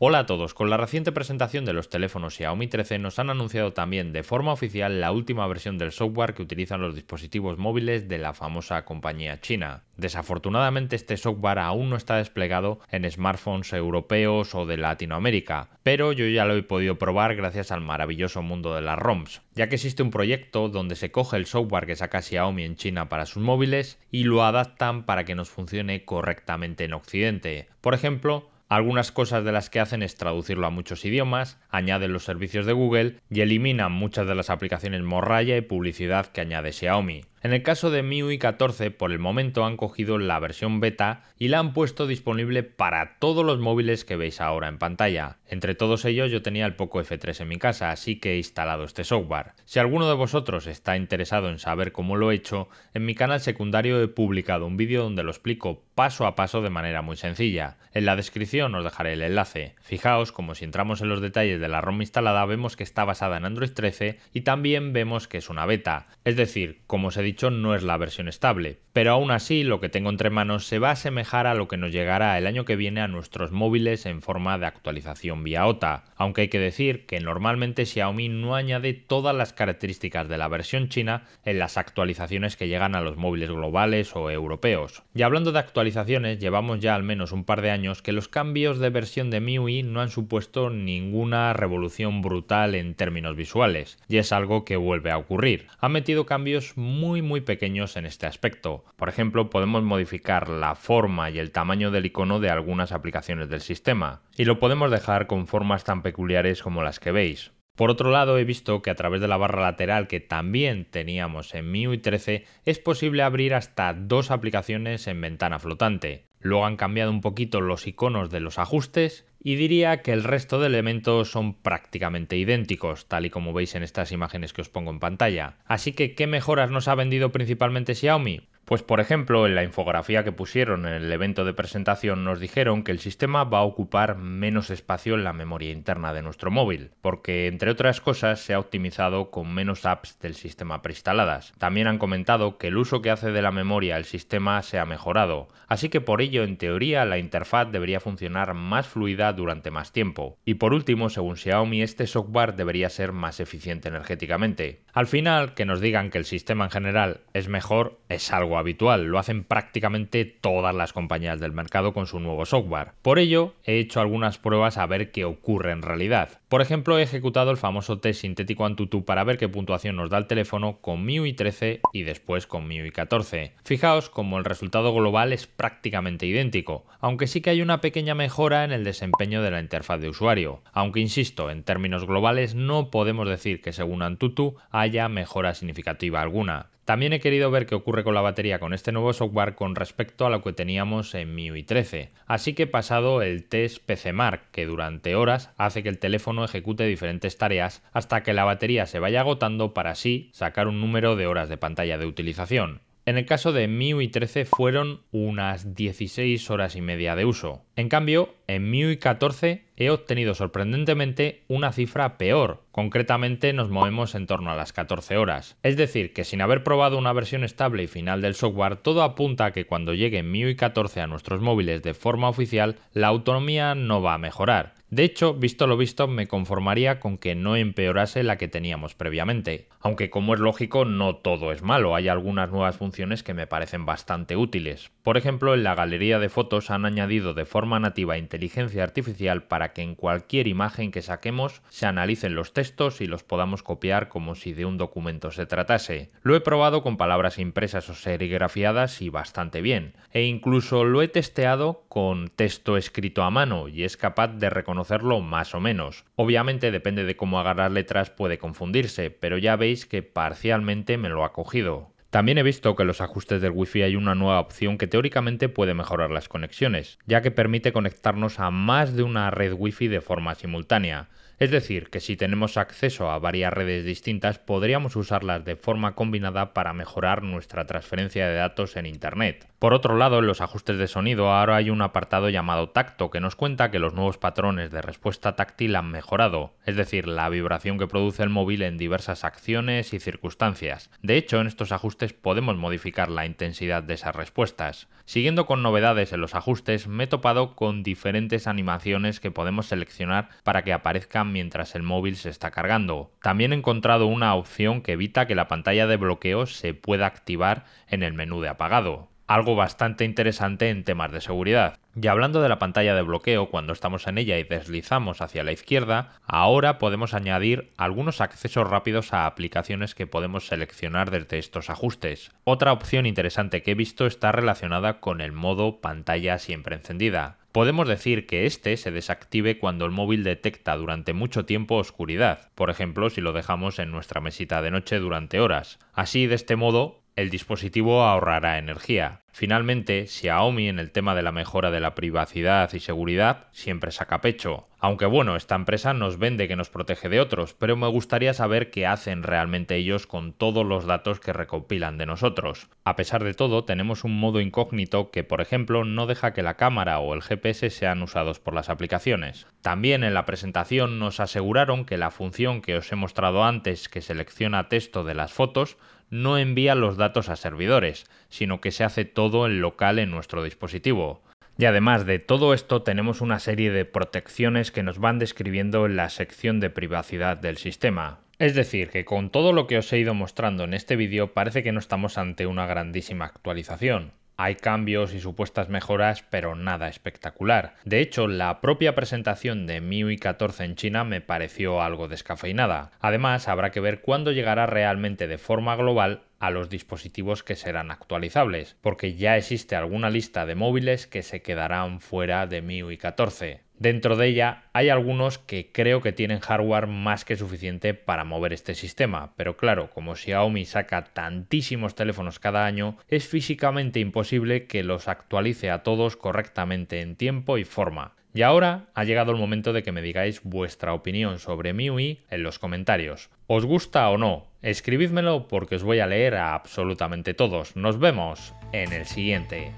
Hola a todos, con la reciente presentación de los teléfonos Xiaomi 13 nos han anunciado también de forma oficial la última versión del software que utilizan los dispositivos móviles de la famosa compañía china. Desafortunadamente este software aún no está desplegado en smartphones europeos o de Latinoamérica, pero yo ya lo he podido probar gracias al maravilloso mundo de las ROMs, ya que existe un proyecto donde se coge el software que saca Xiaomi en China para sus móviles y lo adaptan para que nos funcione correctamente en Occidente. Por ejemplo, algunas cosas de las que hacen es traducirlo a muchos idiomas, añaden los servicios de Google y eliminan muchas de las aplicaciones morralla y publicidad que añade Xiaomi. En el caso de MIUI 14, por el momento han cogido la versión beta y la han puesto disponible para todos los móviles que veis ahora en pantalla. Entre todos ellos yo tenía el Poco F3 en mi casa, así que he instalado este software. Si alguno de vosotros está interesado en saber cómo lo he hecho, en mi canal secundario he publicado un vídeo donde lo explico paso a paso de manera muy sencilla. En la descripción os dejaré el enlace. Fijaos como si entramos en los detalles de la ROM instalada vemos que está basada en Android 13 y también vemos que es una beta. Es decir, como se dicho no es la versión estable, pero aún así lo que tengo entre manos se va a asemejar a lo que nos llegará el año que viene a nuestros móviles en forma de actualización vía OTA, aunque hay que decir que normalmente Xiaomi no añade todas las características de la versión china en las actualizaciones que llegan a los móviles globales o europeos. Y hablando de actualizaciones, llevamos ya al menos un par de años que los cambios de versión de MIUI no han supuesto ninguna revolución brutal en términos visuales, y es algo que vuelve a ocurrir. Ha metido cambios muy muy pequeños en este aspecto. Por ejemplo, podemos modificar la forma y el tamaño del icono de algunas aplicaciones del sistema, y lo podemos dejar con formas tan peculiares como las que veis. Por otro lado, he visto que a través de la barra lateral que también teníamos en MIUI 13 es posible abrir hasta dos aplicaciones en ventana flotante. Luego han cambiado un poquito los iconos de los ajustes y diría que el resto de elementos son prácticamente idénticos, tal y como veis en estas imágenes que os pongo en pantalla. Así que, ¿qué mejoras nos ha vendido principalmente Xiaomi? Pues por ejemplo, en la infografía que pusieron en el evento de presentación nos dijeron que el sistema va a ocupar menos espacio en la memoria interna de nuestro móvil, porque entre otras cosas se ha optimizado con menos apps del sistema preinstaladas. También han comentado que el uso que hace de la memoria el sistema se ha mejorado, así que por ello en teoría la interfaz debería funcionar más fluida durante más tiempo. Y por último, según Xiaomi, este software debería ser más eficiente energéticamente. Al final, que nos digan que el sistema en general es mejor es algo habitual, lo hacen prácticamente todas las compañías del mercado con su nuevo software. Por ello, he hecho algunas pruebas a ver qué ocurre en realidad. Por ejemplo, he ejecutado el famoso test sintético Antutu para ver qué puntuación nos da el teléfono con MIUI 13 y después con MIUI 14. Fijaos como el resultado global es prácticamente idéntico, aunque sí que hay una pequeña mejora en el desempeño de la interfaz de usuario. Aunque insisto, en términos globales no podemos decir que según Antutu haya mejora significativa alguna. También he querido ver qué ocurre con la batería con este nuevo software con respecto a lo que teníamos en MIUI 13, así que he pasado el test PCMark, que durante horas hace que el teléfono ejecute diferentes tareas hasta que la batería se vaya agotando para así sacar un número de horas de pantalla de utilización. En el caso de MIUI 13 fueron unas 16 horas y media de uso. En cambio, en MIUI 14 he obtenido sorprendentemente una cifra peor, concretamente nos movemos en torno a las 14 horas. Es decir, que sin haber probado una versión estable y final del software, todo apunta a que cuando llegue MIUI 14 a nuestros móviles de forma oficial, la autonomía no va a mejorar, de hecho, visto lo visto, me conformaría con que no empeorase la que teníamos previamente. Aunque como es lógico, no todo es malo, hay algunas nuevas funciones que me parecen bastante útiles. Por ejemplo, en la galería de fotos han añadido de forma nativa inteligencia artificial para que en cualquier imagen que saquemos se analicen los textos y los podamos copiar como si de un documento se tratase. Lo he probado con palabras impresas o serigrafiadas y bastante bien. E incluso lo he testeado con texto escrito a mano y es capaz de reconocer conocerlo más o menos. Obviamente depende de cómo haga las letras puede confundirse, pero ya veis que parcialmente me lo ha cogido. También he visto que en los ajustes del Wi-Fi hay una nueva opción que teóricamente puede mejorar las conexiones, ya que permite conectarnos a más de una red Wi-Fi de forma simultánea. Es decir, que si tenemos acceso a varias redes distintas, podríamos usarlas de forma combinada para mejorar nuestra transferencia de datos en Internet. Por otro lado, en los ajustes de sonido ahora hay un apartado llamado tacto que nos cuenta que los nuevos patrones de respuesta táctil han mejorado, es decir, la vibración que produce el móvil en diversas acciones y circunstancias. De hecho, en estos ajustes podemos modificar la intensidad de esas respuestas. Siguiendo con novedades en los ajustes, me he topado con diferentes animaciones que podemos seleccionar para que aparezcan mientras el móvil se está cargando. También he encontrado una opción que evita que la pantalla de bloqueo se pueda activar en el menú de apagado algo bastante interesante en temas de seguridad. Y hablando de la pantalla de bloqueo, cuando estamos en ella y deslizamos hacia la izquierda, ahora podemos añadir algunos accesos rápidos a aplicaciones que podemos seleccionar desde estos ajustes. Otra opción interesante que he visto está relacionada con el modo pantalla siempre encendida. Podemos decir que este se desactive cuando el móvil detecta durante mucho tiempo oscuridad, por ejemplo si lo dejamos en nuestra mesita de noche durante horas. Así de este modo el dispositivo ahorrará energía. Finalmente, Xiaomi en el tema de la mejora de la privacidad y seguridad siempre saca pecho. Aunque bueno, esta empresa nos vende que nos protege de otros, pero me gustaría saber qué hacen realmente ellos con todos los datos que recopilan de nosotros. A pesar de todo, tenemos un modo incógnito que, por ejemplo, no deja que la cámara o el GPS sean usados por las aplicaciones. También en la presentación nos aseguraron que la función que os he mostrado antes que selecciona texto de las fotos no envía los datos a servidores, sino que se hace todo en local en nuestro dispositivo. Y además de todo esto tenemos una serie de protecciones que nos van describiendo en la sección de privacidad del sistema. Es decir, que con todo lo que os he ido mostrando en este vídeo parece que no estamos ante una grandísima actualización. Hay cambios y supuestas mejoras, pero nada espectacular. De hecho, la propia presentación de MIUI 14 en China me pareció algo descafeinada. Además, habrá que ver cuándo llegará realmente de forma global a los dispositivos que serán actualizables, porque ya existe alguna lista de móviles que se quedarán fuera de MIUI 14. Dentro de ella hay algunos que creo que tienen hardware más que suficiente para mover este sistema, pero claro, como Xiaomi saca tantísimos teléfonos cada año, es físicamente imposible que los actualice a todos correctamente en tiempo y forma. Y ahora ha llegado el momento de que me digáis vuestra opinión sobre MIUI en los comentarios. ¿Os gusta o no? Escribídmelo porque os voy a leer a absolutamente todos. Nos vemos en el siguiente.